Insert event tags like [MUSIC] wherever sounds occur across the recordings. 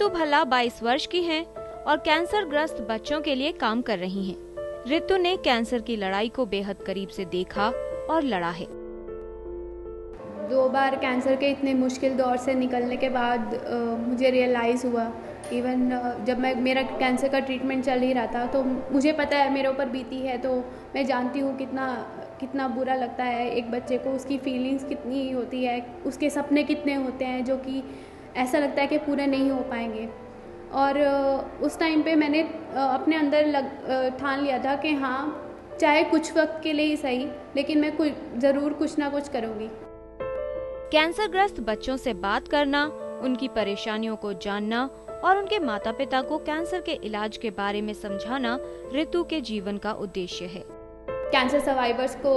रितु तो भल्ला बाईस वर्ष की हैं और कैंसर ग्रस्त बच्चों के लिए काम कर रही हैं। रितु ने कैंसर की लड़ाई को बेहद करीब से देखा और लड़ा है दो बार कैंसर के इतने मुश्किल दौर से निकलने के बाद आ, मुझे रियलाइज़ हुआ इवन जब मैं मेरा कैंसर का ट्रीटमेंट चल ही रहा था तो मुझे पता है मेरे ऊपर बीती है तो मैं जानती हूँ कितना कितना बुरा लगता है एक बच्चे को उसकी फीलिंग्स कितनी होती है उसके सपने कितने होते हैं जो कि ऐसा लगता है कि पूरे नहीं हो पाएंगे और उस टाइम पे मैंने अपने अंदर लग ठान लिया था कि हाँ चाहे कुछ वक्त के लिए ही सही लेकिन मैं कुछ ज़रूर कुछ ना कुछ करूँगी कैंसर ग्रस्त बच्चों से बात करना उनकी परेशानियों को जानना और उनके माता पिता को कैंसर के इलाज के बारे में समझाना ऋतु के जीवन का उद्देश्य है कैंसर सर्वाइवर्स को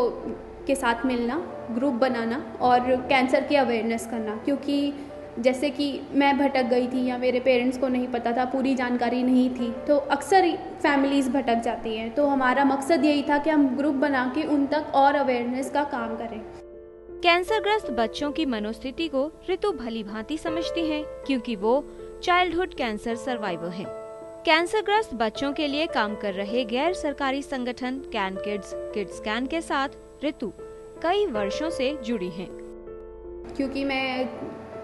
के साथ मिलना ग्रुप बनाना और कैंसर की अवेयरनेस करना क्योंकि जैसे कि मैं भटक गई थी या मेरे पेरेंट्स को नहीं पता था पूरी जानकारी नहीं थी तो अक्सर फैमिलीज़ भटक जाती हैं तो हमारा मकसद यही था कि हम ग्रुप बना के उन तक और अवेयरनेस का काम करें कैंसरग्रस्त बच्चों की मनोस्थिति को ऋतु भली भांति समझती हैं क्योंकि वो चाइल्डहुड कैंसर सर्वाइवर हैं। कैंसरग्रस्त बच्चों के लिए काम कर रहे गैर सरकारी संगठन कैन किड्स किड्स कैन के साथ ऋतु कई वर्षों से जुड़ी हैं। क्योंकि मैं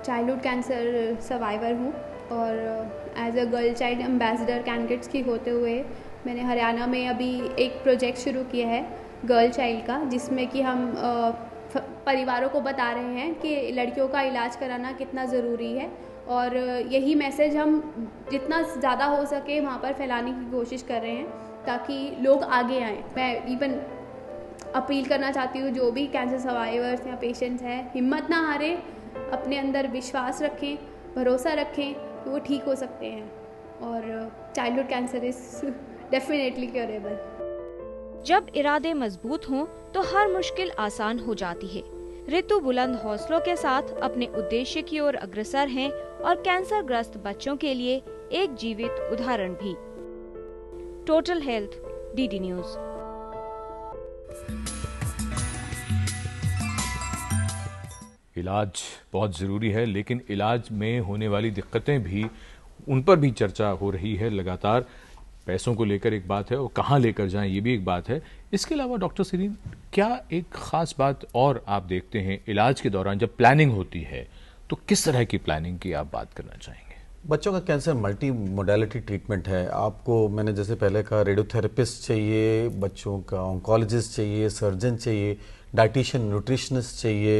चाइल्डहुड कैंसर सर्वाइवर हूँ और as a girl child ambassador candidates की होते हुए मैंने हरियाणा में अभी एक प्रोजेक्ट शुरू किया है गर्ल चाइल्ड का जिसमें कि हम uh, परिवारों को बता रहे हैं कि लड़कियों का इलाज कराना कितना ज़रूरी है और uh, यही मैसेज हम जितना ज़्यादा हो सके वहाँ पर फैलाने की कोशिश कर रहे हैं ताकि लोग आगे आएँ मैं इवन अपील करना चाहती हूँ जो भी कैंसर सर्वाइवर्स या पेशेंट्स हैं हिम्मत ना हारे अपने अंदर विश्वास रखें भरोसा रखें कि वो ठीक हो सकते हैं और childhood cancer is definitely curable जब इरादे मजबूत हों तो हर मुश्किल आसान हो जाती है ऋतु बुलंद हौसलों के साथ अपने उद्देश्य की ओर अग्रसर हैं और कैंसर ग्रस्त बच्चों के लिए एक जीवित उदाहरण भी टोटल हेल्थ डीडी न्यूज़ इलाज बहुत ज़रूरी है लेकिन इलाज में होने वाली दिक्कतें भी उन पर भी चर्चा हो रही है लगातार पैसों को लेकर एक बात है और कहाँ लेकर जाएं ये भी एक बात है इसके अलावा डॉक्टर सरीन क्या एक ख़ास बात और आप देखते हैं इलाज के दौरान जब प्लानिंग होती है तो किस तरह की प्लानिंग की आप बात करना चाहेंगे बच्चों का कैंसर मल्टी मोडेलिटी ट्रीटमेंट है आपको मैंने जैसे पहले कहा रेडियोथेरेपिस्ट चाहिए बच्चों का ऑन्कोलॉजिस्ट चाहिए सर्जन चाहिए डाइटिशियन न्यूट्रिशनिस्ट चाहिए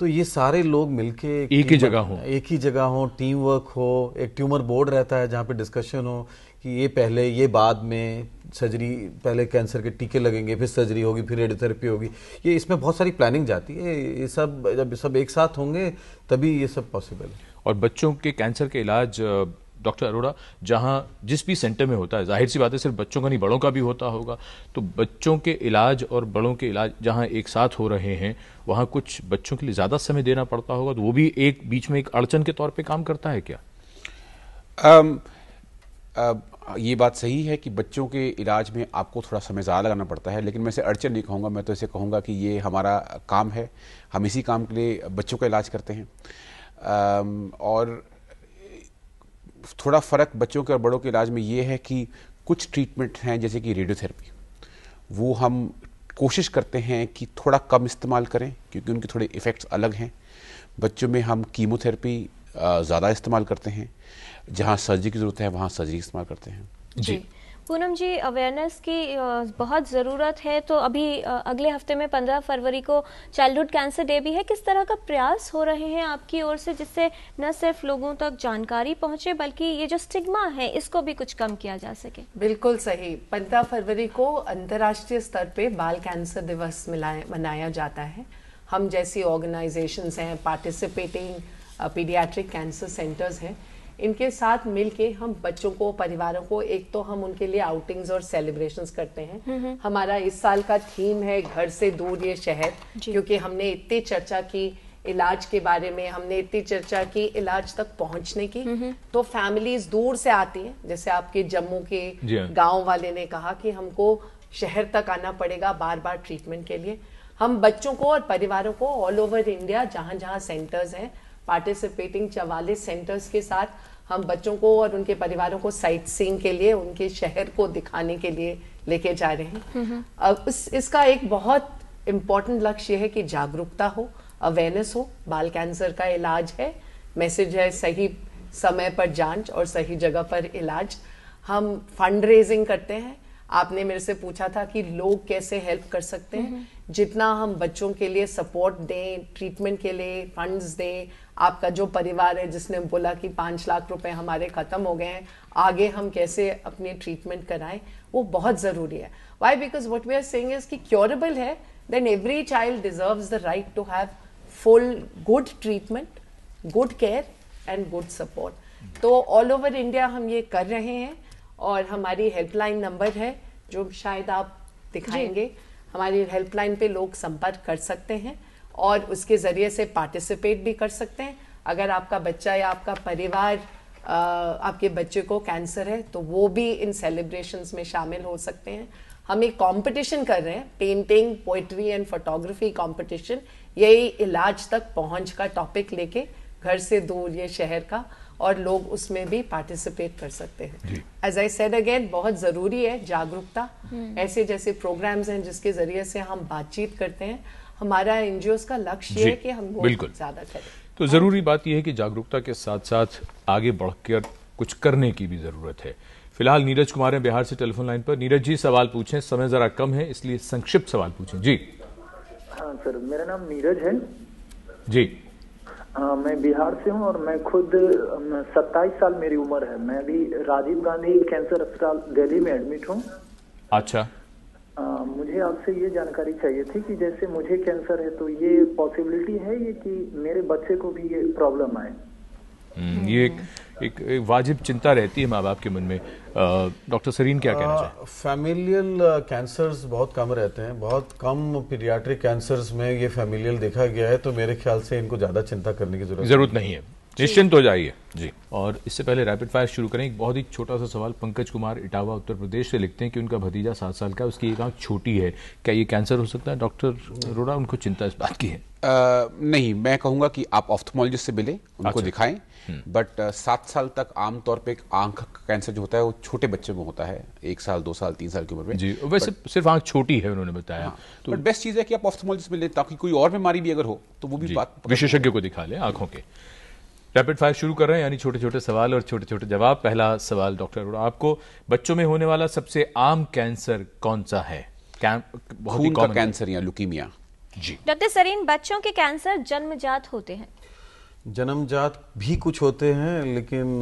तो ये सारे लोग मिलके एक, ही जगह हो एक ही जगह हो टीम वर्क हो एक ट्यूमर बोर्ड रहता है जहाँ पे डिस्कशन हो कि ये पहले ये बाद में सर्जरी पहले कैंसर के टीके लगेंगे फिर सर्जरी होगी फिर रेडियोथेरेपी होगी ये इसमें बहुत सारी प्लानिंग जाती है ये सब जब सब एक साथ होंगे तभी ये सब पॉसिबल है और बच्चों के कैंसर के इलाज डॉक्टर अरोड़ा जहाँ जिस भी सेंटर में होता है जाहिर सी बात है सिर्फ बच्चों का नहीं बड़ों का भी होता होगा तो बच्चों के इलाज और बड़ों के इलाज जहाँ एक साथ हो रहे हैं वहाँ कुछ बच्चों के लिए ज़्यादा समय देना पड़ता होगा तो वो भी एक बीच में एक अड़चन के तौर पर काम करता है क्या आम, आ, ये बात सही है कि बच्चों के इलाज में आपको थोड़ा समय ज़्यादा लगाना पड़ता है लेकिन मैं इसे अड़चन नहीं कहूँगा मैं तो इसे कहूँगा कि ये हमारा काम है हम इसी काम के लिए बच्चों का इलाज करते हैं और थोड़ा फ़र्क बच्चों के और बड़ों के इलाज में ये है कि कुछ ट्रीटमेंट हैं जैसे कि रेडियोथेरेपी वो हम कोशिश करते हैं कि थोड़ा कम इस्तेमाल करें क्योंकि उनके थोड़े इफ़ेक्ट्स अलग हैं बच्चों में हम कीमोथेरेपी ज़्यादा इस्तेमाल करते हैं जहाँ सर्जरी की ज़रूरत है वहाँ सर्जरी इस्तेमाल करते हैं जी, जी। पूनम जी अवेयरनेस की बहुत ज़रूरत है तो अभी अगले हफ्ते में 15 फरवरी को चाइल्डहुड कैंसर डे भी है किस तरह का प्रयास हो रहे हैं आपकी ओर से जिससे न सिर्फ लोगों तक जानकारी पहुंचे बल्कि ये जो स्टिग्मा है इसको भी कुछ कम किया जा सके बिल्कुल सही पंद्रह फरवरी को अंतर्राष्ट्रीय स्तर पर बाल कैंसर दिवस मनाया जाता है हम जैसी ऑर्गेनाइजेशन हैं पार्टिसिपेटिंग पीडियाट्रिक कैंसर सेंटर्स हैं इनके साथ मिलके हम बच्चों को परिवारों को एक तो हम उनके लिए आउटिंग्स और सेलिब्रेशंस करते हैं हम्म, हम्म। हमारा इस साल का थीम है घर से दूर ये शहर क्योंकि हमने इतनी चर्चा की इलाज के बारे में हमने इतनी चर्चा की इलाज तक पहुंचने की हम्म, तो फैमिलीज दूर से आती हैं जैसे आपके जम्मू के हाँ। गांव वाले ने कहा कि हमको शहर तक आना पड़ेगा बार बार ट्रीटमेंट के लिए हम बच्चों को और परिवारों को ऑल ओवर इंडिया जहां जहां सेंटर्स हैं पार्टिसिपेटिंग चवालीस सेंटर्स के साथ हम बच्चों को और उनके परिवारों को साइट सीइंग के लिए उनके शहर को दिखाने के लिए लेके जा रहे हैं अब इस, इसका एक बहुत इम्पॉर्टेंट लक्ष्य है कि जागरूकता हो अवेयरनेस हो बाल कैंसर का इलाज है मैसेज है सही समय पर जांच और सही जगह पर इलाज हम फंड रेजिंग करते हैं आपने मेरे से पूछा था कि लोग कैसे हेल्प कर सकते हैं हम्म। जितना हम बच्चों के लिए सपोर्ट दें ट्रीटमेंट के लिए फंड्स दें आपका जो परिवार है जिसने बोला कि पाँच लाख रुपए हमारे ख़त्म हो गए हैं आगे हम कैसे अपने ट्रीटमेंट कराएं वो बहुत ज़रूरी है why because what we are saying is कि क्योरेबल है then every child deserve the right to have full good treatment good care and good support तो ऑल ओवर इंडिया हम ये कर रहे हैं और हमारी हेल्पलाइन नंबर है जो शायद आप दिखाएंगे हमारी हेल्पलाइन पे लोग संपर्क कर सकते हैं और उसके ज़रिए से पार्टिसिपेट भी कर सकते हैं अगर आपका बच्चा या आपका परिवार आपके बच्चे को कैंसर है तो वो भी इन सेलिब्रेशंस में शामिल हो सकते हैं हम एक कंपटीशन कर रहे हैं painting poetry and photography competition यही इलाज तक पहुंच का टॉपिक लेके घर से दूर ये शहर का और लोग उसमें भी पार्टिसिपेट कर सकते हैं एज आई सेड अगेन बहुत ज़रूरी है जागरूकता हम्म। ऐसे जैसे प्रोग्राम्स हैं जिसके ज़रिए से हम बातचीत करते हैं हमारा एन का लक्ष्य है कि हम बिल्कुल ज़्यादा करें तो ज़रूरी बात यह है कि जागरूकता के साथ साथ आगे बढ़कर कुछ करने की भी ज़रूरत है फिलहाल नीरज कुमार हैं बिहार से टेलीफोन लाइन पर नीरज जी सवाल पूछें समय ज़रा कम है इसलिए संक्षिप्त सवाल पूछें जी हाँ सर मेरा नाम नीरज है जी हाँ, मैं बिहार से हूँ और मैं खुद सत्ताईस साल मेरी उम्र है मैं भी राजीव गांधी कैंसर अस्पताल दिल्ली में एडमिट हूँ अच्छा आ, मुझे आपसे ये जानकारी चाहिए थी कि जैसे मुझे कैंसर है तो ये पॉसिबिलिटी है ये कि मेरे बच्चे को भी ये प्रॉब्लम आए हम्म, ये एक, एक, एक वाजिब चिंता रहती है माँ बाप के मन में डॉक्टर सरीन क्या कहना चाहिए फैमिलियल कैंसर्स बहुत कम रहते हैं बहुत कम पीडियाट्रिक कैंसर्स में ये फैमिलियल देखा गया है तो मेरे ख्याल से इनको ज़्यादा चिंता करने की जरूरत जरूरत नहीं है निश्चिंत हो जाइए जी और इससे पहले रैपिड फायर शुरू करें एक बहुत ही छोटा सा सवाल पंकज कुमार इटावा उत्तर प्रदेश से लिखते हैं कि उनका भतीजा सात साल का उसकी एक आंख छोटी है क्या ये कैंसर हो सकता है डॉक्टर रोड़ा उनको चिंता इस बात की है आ, नहीं मैं कहूंगा कि आप ऑफ्थमोलॉजिस्ट से मिले उनको अच्छा। दिखाएं बट हम्म। सात साल तक आमतौर पर आंख का कैंसर जो होता है वो छोटे बच्चे में होता है एक साल दो साल तीन साल की उम्र में जी वैसे सिर्फ आंख छोटी है उन्होंने बताया हाँ। तो बेस्ट चीज़ है कि आप ऑफ्थमोलॉजिस्ट मिले ताकि कोई और बीमारी भी अगर हो तो वो भी बात विशेषज्ञ को दिखा ले आंखों के रैपिड फायर शुरू कर रहे हैं यानी छोटे छोटे सवाल और छोटे छोटे जवाब पहला सवाल डॉक्टर अरोड़ा आपको बच्चों में होने वाला सबसे आम कैंसर कौन सा है खून का कैंसर या लुकीमिया जी डॉक्टर सरीन बच्चों के कैंसर जन्मजात होते हैं जन्मजात भी कुछ होते हैं लेकिन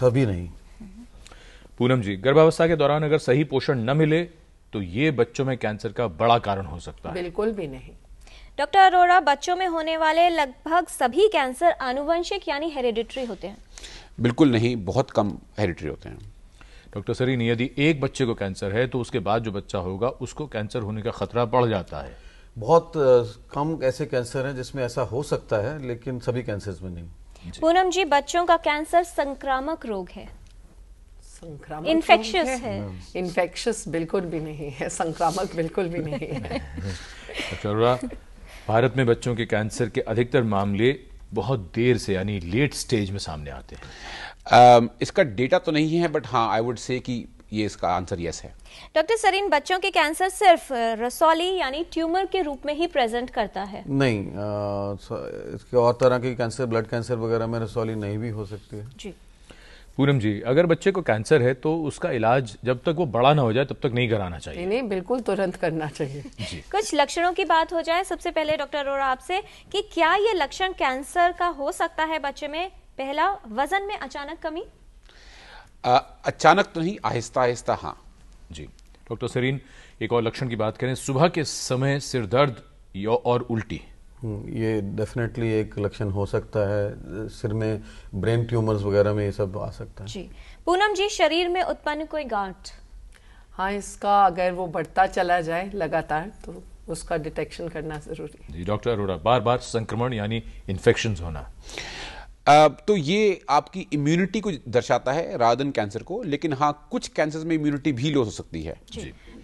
सभी नहीं पूनम जी गर्भावस्था के दौरान अगर सही पोषण न मिले तो ये बच्चों में कैंसर का बड़ा कारण हो सकता है बिल्कुल भी नहीं डॉक्टर अरोरा बच्चों में होने वाले लगभग सभी कैंसर आनुवंशिक यानी हेरिडिटरी होते हैं बिल्कुल नहीं बहुत कम हेरिडिटरी होते हैं डॉक्टर सरीन यदि एक बच्चे को कैंसर है तो उसके बाद जो बच्चा होगा उसको कैंसर होने का खतरा बढ़ जाता है बहुत कम ऐसे कैंसर हैं जिसमें ऐसा हो सकता है लेकिन सभी कैंसर में नहीं पूनम जी बच्चों का कैंसर संक्रामक रोग है संक्रामक इन्फेक्शस है इन्फेक्शस बिल्कुल भी नहीं है संक्रामक बिल्कुल भी नहीं है [LAUGHS] भारत में बच्चों के कैंसर के अधिकतर मामले बहुत देर से यानी लेट स्टेज में सामने आते हैं um, इसका डेटा तो नहीं है बट हाँ आई वुड से कि ये इसका आंसर यस है डॉक्टर सर इन बच्चों के कैंसर सिर्फ रसौली यानी ट्यूमर के रूप में ही प्रेजेंट करता है नहीं आ, इसके और तरह के कैंसर ब्लड कैंसर वगैरह में रसौली नहीं भी हो सकती है जी पूनम जी अगर बच्चे को कैंसर है तो उसका इलाज जब तक वो बड़ा ना हो जाए तब तक नहीं कराना चाहिए नहीं बिल्कुल तुरंत करना चाहिए कुछ लक्षणों की बात हो जाए सबसे पहले डॉक्टर अरोरा आपसे कि क्या ये लक्षण कैंसर का हो सकता है बच्चे में पहला वजन में अचानक कमी आ, अचानक तो नहीं आहिस्ता आहिस्ता हाँ जी डॉक्टर सरीन एक और लक्षण की बात करें सुबह के समय सिर दर्द और उल्टी हम्म, ये डेफिनेटली एक लक्षण हो सकता है सिर में ब्रेन ट्यूमर्स वगैरह में ये सब आ सकता है जी पूनम जी शरीर में उत्पन्न कोई गांठ हाँ इसका अगर वो बढ़ता चला जाए लगातार तो उसका डिटेक्शन करना जरूरी है जी डॉक्टर अरोड़ा बार बार संक्रमण यानी इन्फेक्शन होना Uh, तो ये आपकी इम्यूनिटी को दर्शाता है राधन कैंसर को लेकिन हाँ कुछ कैंसर में इम्यूनिटी भी लो हो सकती है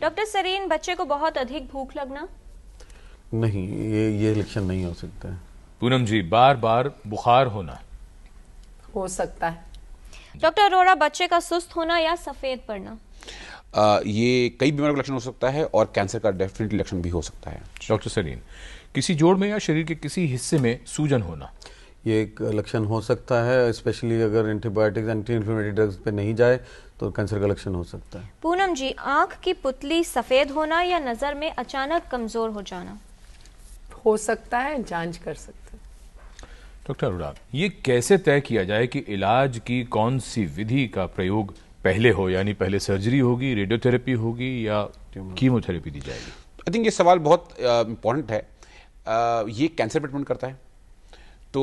डॉक्टर सरीन बच्चे को बहुत अधिक भूख लगना नहीं ये ये इलेक्शन नहीं हो सकता है पूनम जी बार बार बुखार होना हो सकता है डॉक्टर अरोरा बच्चे का सुस्त होना या सफेद पड़ना आ, ये कई बीमारियों का लक्षण हो सकता है और कैंसर का डेफिनेटली लक्षण भी हो सकता है डॉक्टर सरीन किसी जोड़ में या शरीर के किसी हिस्से में सूजन होना ये एक लक्षण हो सकता है स्पेशली अगर एंटीबायोटिक्स एंटी इन्फ्लेमेटरी ड्रग्स पे नहीं जाए तो कैंसर का लक्षण हो सकता है पूनम जी आंख की पुतली सफेद होना या नजर में अचानक कमजोर हो जाना हो सकता है जांच कर सकता है डॉक्टर अरोड़ा ये कैसे तय किया जाए कि इलाज की कौन सी विधि का प्रयोग पहले हो यानी पहले सर्जरी होगी रेडियोथेरेपी होगी या कीमोथेरेपी दी जाएगी आई थिंक ये सवाल बहुत uh, है uh, ये कैंसर ट्रीटमेंट करता है तो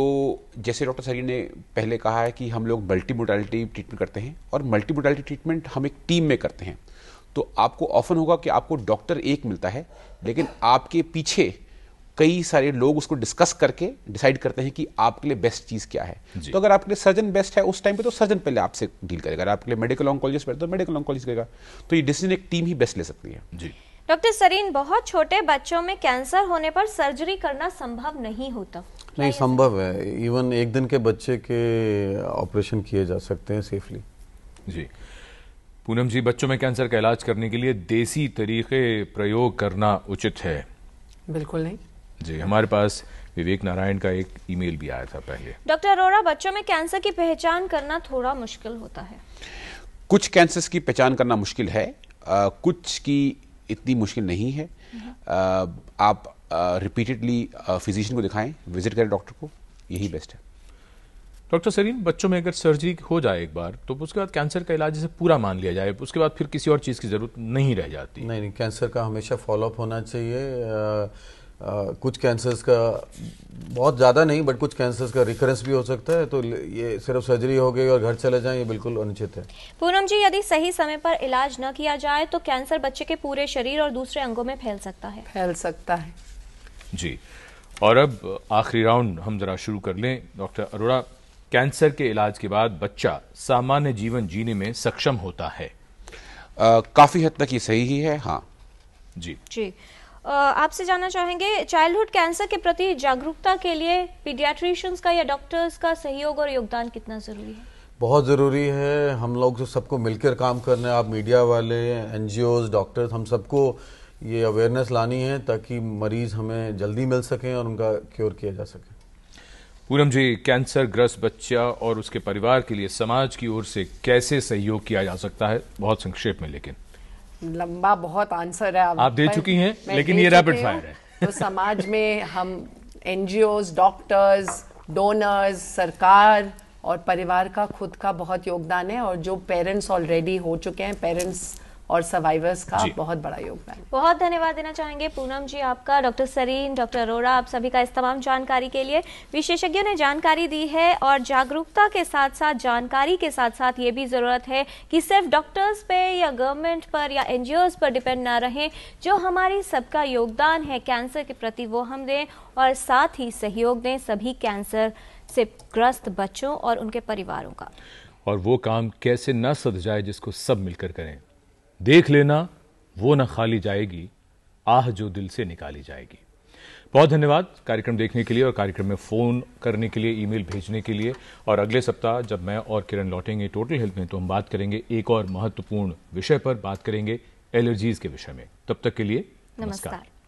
जैसे डॉक्टर सरी ने पहले कहा है कि हम लोग मल्टी मोडालिटी ट्रीटमेंट करते हैं और मल्टी मोडालिटी ट्रीटमेंट हम एक टीम में करते हैं तो आपको ऑफन होगा कि आपको डॉक्टर एक मिलता है लेकिन आपके पीछे कई सारे लोग उसको डिस्कस करके डिसाइड करते हैं कि आपके लिए बेस्ट चीज़ क्या है तो अगर आपके लिए सर्जन बेस्ट है उस टाइम पे तो सर्जन पहले आपसे डील करेगा अगर आपके लिए मेडिकल ऑनकोलॉजिस्ट बैठे तो मेडिकल ऑनकोलॉजिस्ट करेगा तो ये डिसीजन एक टीम ही बेस्ट ले सकती है जी डॉक्टर सरीन बहुत छोटे बच्चों में कैंसर होने पर सर्जरी करना संभव नहीं होता नहीं संभव है इवन एक दिन के बच्चे के ऑपरेशन किए जा सकते हैं सेफली जी पूनम जी बच्चों में कैंसर का इलाज करने के लिए देसी तरीके प्रयोग करना उचित है बिल्कुल नहीं जी हमारे पास विवेक नारायण का एक ईमेल भी आया था पहले डॉक्टर अरोरा बच्चों में कैंसर की पहचान करना थोड़ा मुश्किल होता है कुछ कैंसर की पहचान करना मुश्किल है आ, कुछ की इतनी मुश्किल नहीं है आ, आप रिपीटेडली फिजिशियन को दिखाएं विजिट करें डॉक्टर को यही बेस्ट है डॉक्टर सरीन बच्चों में अगर सर्जरी हो जाए एक बार तो उसके बाद कैंसर का इलाज जैसे पूरा मान लिया जाए उसके बाद फिर किसी और चीज़ की ज़रूरत नहीं रह जाती नहीं नहीं कैंसर का हमेशा फॉलोअप होना चाहिए कुछ कैंसर्स का बहुत ज़्यादा नहीं बट कुछ कैंसर्स का रिकरेंस भी हो सकता है तो ये सिर्फ सर्जरी हो गई और घर चले जाएं ये बिल्कुल अनुचित है पूनम जी यदि सही समय पर इलाज न किया जाए तो कैंसर बच्चे के पूरे शरीर और दूसरे अंगों में फैल सकता है फैल सकता है जी और अब आखिरी राउंड हम जरा शुरू कर लें डॉक्टर अरोड़ा कैंसर के इलाज के बाद बच्चा सामान्य जीवन जीने में सक्षम होता है काफ़ी हद तक ये सही ही है हाँ जी जी आपसे जानना चाहेंगे चाइल्डहुड कैंसर के प्रति जागरूकता के लिए पीडियाट्रिशियंस का या डॉक्टर्स का सहयोग और योगदान कितना ज़रूरी है बहुत ज़रूरी है हम लोग तो सबको मिलकर काम करना है आप मीडिया वाले एन डॉक्टर्स हम सबको ये अवेयरनेस लानी है ताकि मरीज़ हमें जल्दी मिल सकें और उनका क्योर किया जा सके पूनम जी कैंसर ग्रस्त बच्चा और उसके परिवार के लिए समाज की ओर से कैसे सहयोग किया जा सकता है बहुत संक्षेप में लेकिन लंबा बहुत आंसर है आप दे चुकी हैं लेकिन ये रैपिड फायर है तो समाज में हम एनजीओ डॉक्टर्स डोनर्स सरकार और परिवार का खुद का बहुत योगदान है और जो पेरेंट्स ऑलरेडी हो चुके हैं पेरेंट्स और सर्वाइवर्स का बहुत बड़ा योगदान बहुत धन्यवाद देना चाहेंगे पूनम जी आपका डॉक्टर सरीन डॉक्टर अरोड़ा आप सभी का इस तमाम जानकारी के लिए विशेषज्ञों ने जानकारी दी है और जागरूकता के साथ साथ जानकारी के साथ साथ ये भी ज़रूरत है कि सिर्फ डॉक्टर्स पे या गवर्नमेंट पर या एन पर डिपेंड ना रहे जो हमारी सबका योगदान है कैंसर के प्रति वो हम दें और साथ ही सहयोग दें सभी कैंसर से ग्रस्त बच्चों और उनके परिवारों का और वो काम कैसे न सद जाए जिसको सब मिलकर करें देख लेना वो न खाली जाएगी आह जो दिल से निकाली जाएगी बहुत धन्यवाद कार्यक्रम देखने के लिए और कार्यक्रम में फ़ोन करने के लिए ईमेल भेजने के लिए और अगले सप्ताह जब मैं और किरण लौटेंगे टोटल हेल्थ में तो हम बात करेंगे एक और महत्वपूर्ण विषय पर बात करेंगे एलर्जीज के विषय में तब तक के लिए नमस्कार, नमस्कार।